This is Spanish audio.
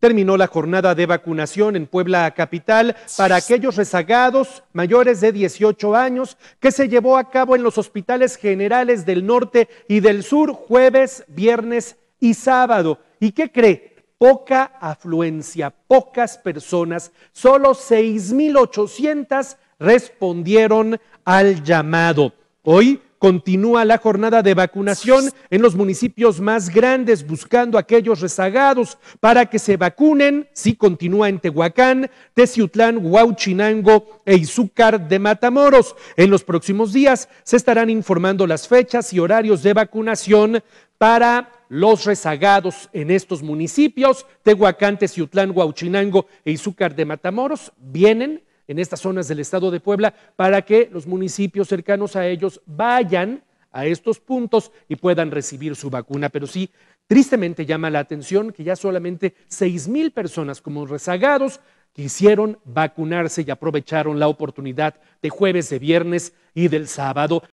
Terminó la jornada de vacunación en Puebla Capital para aquellos rezagados mayores de 18 años que se llevó a cabo en los hospitales generales del norte y del sur jueves, viernes y sábado. ¿Y qué cree? Poca afluencia, pocas personas, solo 6.800 respondieron al llamado. Hoy continúa la jornada de vacunación en los municipios más grandes, buscando a aquellos rezagados para que se vacunen. Sí, continúa en Tehuacán, Teciutlán, Huauchinango e Izúcar de Matamoros. En los próximos días se estarán informando las fechas y horarios de vacunación para los rezagados en estos municipios, Tehuacán, Teciutlán, Huauchinango e Izúcar de Matamoros, vienen en estas zonas del estado de Puebla para que los municipios cercanos a ellos vayan a estos puntos y puedan recibir su vacuna. Pero sí, tristemente llama la atención que ya solamente 6 mil personas como rezagados quisieron vacunarse y aprovecharon la oportunidad de jueves, de viernes y del sábado.